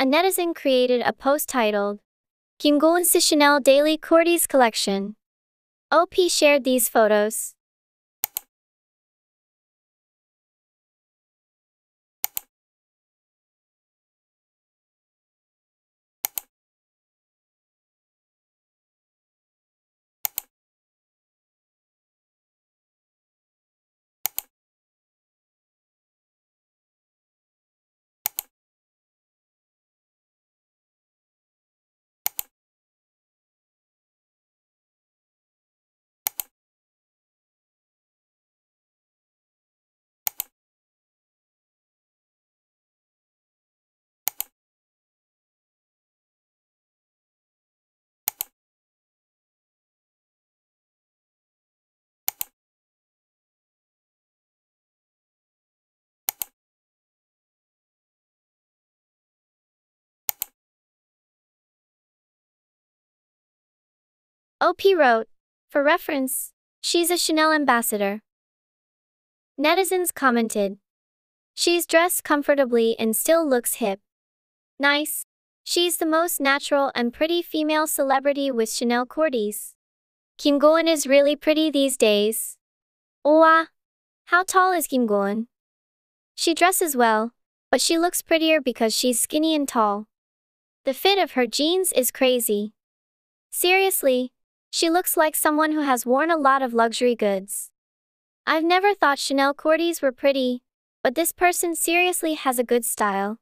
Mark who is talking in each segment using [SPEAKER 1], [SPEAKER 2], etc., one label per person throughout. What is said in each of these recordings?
[SPEAKER 1] a netizen created a post titled, Kim Eun's Chanel Daily Cordy's Collection. OP shared these photos. OP wrote, for reference, she's a Chanel ambassador. Netizens commented, she's dressed comfortably and still looks hip. Nice. She's the most natural and pretty female celebrity with Chanel Cordes. Kim Goon is really pretty these days. Oa. How tall is Kim Goon? She dresses well, but she looks prettier because she's skinny and tall. The fit of her jeans is crazy. Seriously, she looks like someone who has worn a lot of luxury goods. I've never thought Chanel Cordes were pretty, but this person seriously has a good style.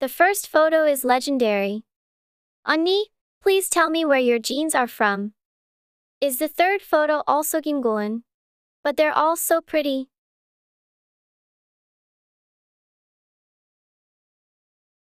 [SPEAKER 1] The first photo is legendary. Anni, please tell me where your jeans are from. Is the third photo also Gimgoan? But they're all so pretty.